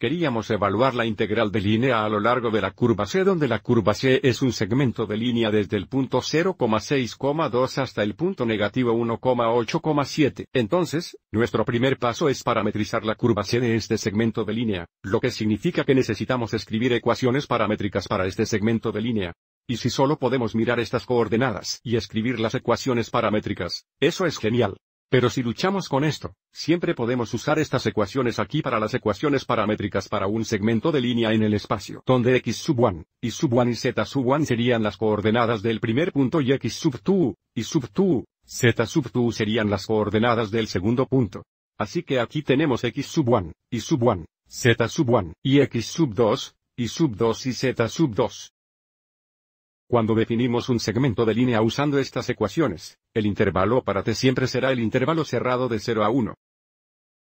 Queríamos evaluar la integral de línea a lo largo de la curva C donde la curva C es un segmento de línea desde el punto 0,6,2 hasta el punto negativo 1,8,7. Entonces, nuestro primer paso es parametrizar la curva C de este segmento de línea, lo que significa que necesitamos escribir ecuaciones paramétricas para este segmento de línea. Y si solo podemos mirar estas coordenadas y escribir las ecuaciones paramétricas, eso es genial. Pero si luchamos con esto, siempre podemos usar estas ecuaciones aquí para las ecuaciones paramétricas para un segmento de línea en el espacio, donde x sub 1, y sub 1 y z sub 1 serían las coordenadas del primer punto y x sub 2, y sub 2, z sub 2 serían las coordenadas del segundo punto. Así que aquí tenemos x sub 1, y sub 1, z sub 1, y x sub 2, y sub 2 y z sub 2. Cuando definimos un segmento de línea usando estas ecuaciones, el intervalo para t siempre será el intervalo cerrado de 0 a 1.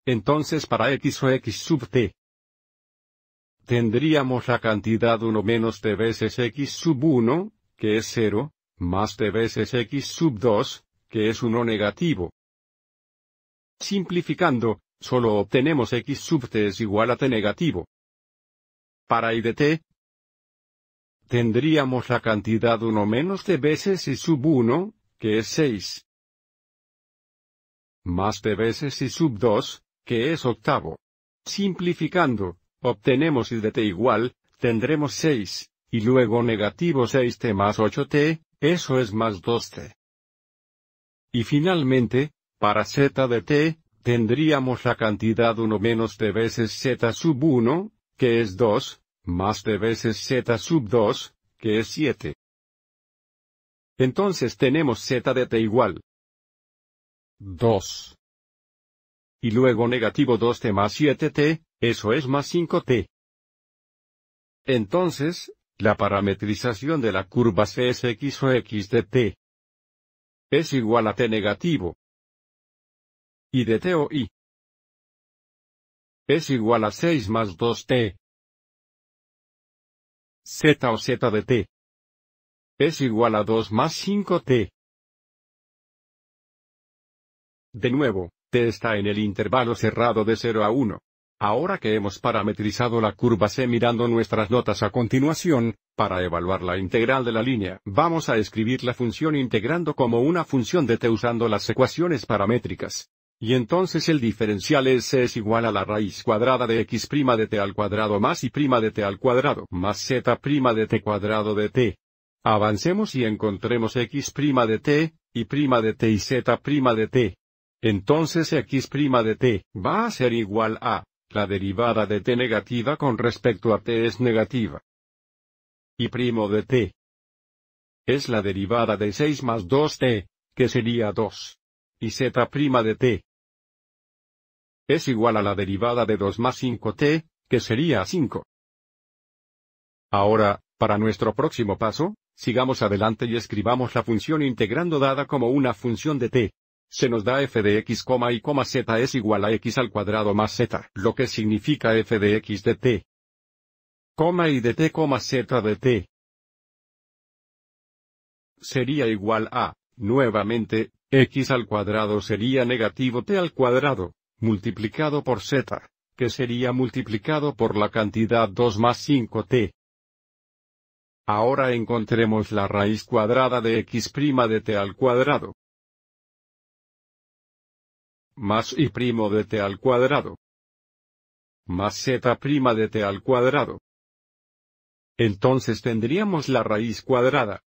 Entonces para x o x sub t, tendríamos la cantidad 1 menos t veces x sub 1, que es 0, más t veces x sub 2, que es 1 negativo. Simplificando, solo obtenemos x sub t es igual a t negativo. Para i de t, tendríamos la cantidad 1 menos t veces y sub 1, que es 6. Más de veces y sub 2, que es octavo. Simplificando, obtenemos y de t igual, tendremos 6, y luego negativo 6t más 8t, eso es más 2t. Y finalmente, para z de t, tendríamos la cantidad 1 menos t veces z sub 1, que es 2, más t veces z sub 2, que es 7. Entonces tenemos z de t igual 2. Y luego negativo 2t más 7t, eso es más 5t. Entonces, la parametrización de la curva C es X o X de t es igual a t negativo y de t o i es igual a 6 más 2t z o z de t es igual a 2 más 5t. De nuevo, t está en el intervalo cerrado de 0 a 1. Ahora que hemos parametrizado la curva C mirando nuestras notas a continuación, para evaluar la integral de la línea, vamos a escribir la función integrando como una función de t usando las ecuaciones paramétricas. Y entonces el diferencial S es igual a la raíz cuadrada de x prima de t al cuadrado más y prima de t al cuadrado más z prima de t cuadrado de t. Avancemos y encontremos x' de t, y prima de t y z' de t. Entonces x' de t va a ser igual a, la derivada de t negativa con respecto a t es negativa. Y primo de t es la derivada de 6 más 2t, que sería 2. Y z' de t es igual a la derivada de 2 más 5t, que sería 5. Ahora, para nuestro próximo paso, Sigamos adelante y escribamos la función integrando dada como una función de t. Se nos da f de x, y z es igual a x al cuadrado más z, lo que significa f de x de t. Coma y de t, z de t. Sería igual a, nuevamente, x al cuadrado sería negativo t al cuadrado, multiplicado por z, que sería multiplicado por la cantidad 2 más 5t. Ahora encontremos la raíz cuadrada de x' de t al cuadrado. Más y' de t al cuadrado. Más z' de t al cuadrado. Entonces tendríamos la raíz cuadrada.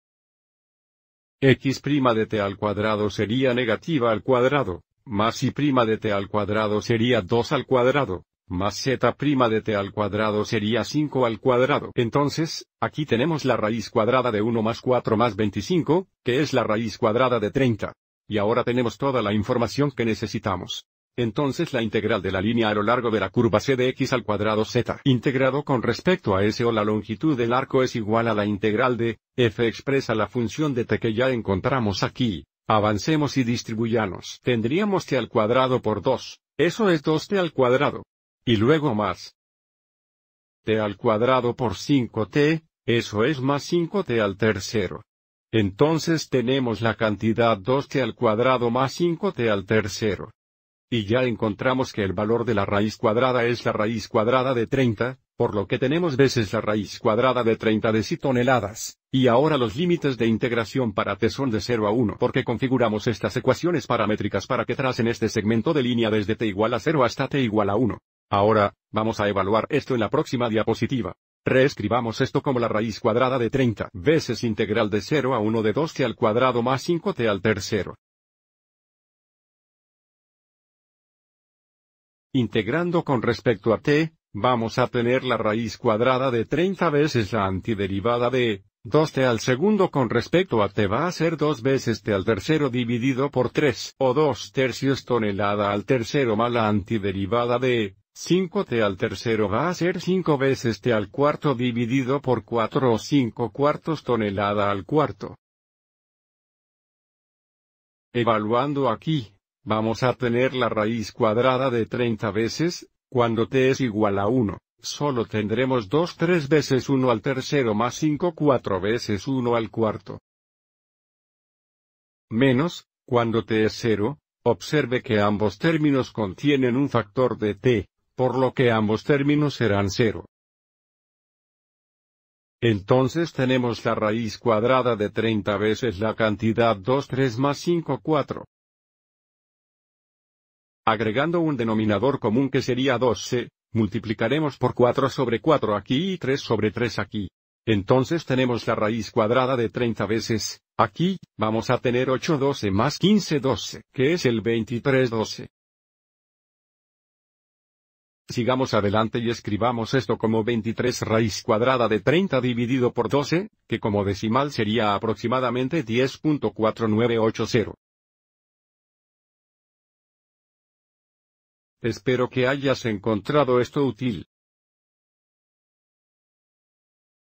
x' de t al cuadrado sería negativa al cuadrado, más y' de t al cuadrado sería 2 al cuadrado, más z' de t al cuadrado sería 5 al cuadrado. Entonces, aquí tenemos la raíz cuadrada de 1 más 4 más 25, que es la raíz cuadrada de 30. Y ahora tenemos toda la información que necesitamos. Entonces la integral de la línea a lo largo de la curva c de x al cuadrado z integrado con respecto a s o la longitud del arco es igual a la integral de f expresa la función de t que ya encontramos aquí. Avancemos y distribuyamos. Tendríamos t al cuadrado por 2. Eso es 2t al cuadrado y luego más t al cuadrado por 5t, eso es más 5t al tercero. Entonces tenemos la cantidad 2t al cuadrado más 5t al tercero. Y ya encontramos que el valor de la raíz cuadrada es la raíz cuadrada de 30, por lo que tenemos veces la raíz cuadrada de 30 de si toneladas, y ahora los límites de integración para t son de 0 a 1 porque configuramos estas ecuaciones paramétricas para que tracen este segmento de línea desde t igual a 0 hasta t igual a 1. Ahora, vamos a evaluar esto en la próxima diapositiva. Reescribamos esto como la raíz cuadrada de 30 veces integral de 0 a 1 de 2t al cuadrado más 5t al tercero. Integrando con respecto a t, vamos a tener la raíz cuadrada de 30 veces la antiderivada de 2t al segundo con respecto a t va a ser 2 veces t al tercero dividido por 3 o 2 tercios tonelada al tercero más la antiderivada de 5t al tercero va a ser 5 veces t este al cuarto dividido por 4 o 5 cuartos tonelada al cuarto. Evaluando aquí, vamos a tener la raíz cuadrada de 30 veces, cuando t es igual a 1, solo tendremos 2 3 veces 1 al tercero más 5 4 veces 1 al cuarto. Menos, cuando t es 0, observe que ambos términos contienen un factor de t, por lo que ambos términos serán cero. Entonces tenemos la raíz cuadrada de 30 veces la cantidad 2 3 más 5 4. Agregando un denominador común que sería 12, multiplicaremos por 4 sobre 4 aquí y 3 sobre 3 aquí. Entonces tenemos la raíz cuadrada de 30 veces, aquí, vamos a tener 8 12 más 15 12, que es el 23 12. Sigamos adelante y escribamos esto como 23 raíz cuadrada de 30 dividido por 12, que como decimal sería aproximadamente 10.4980. Espero que hayas encontrado esto útil.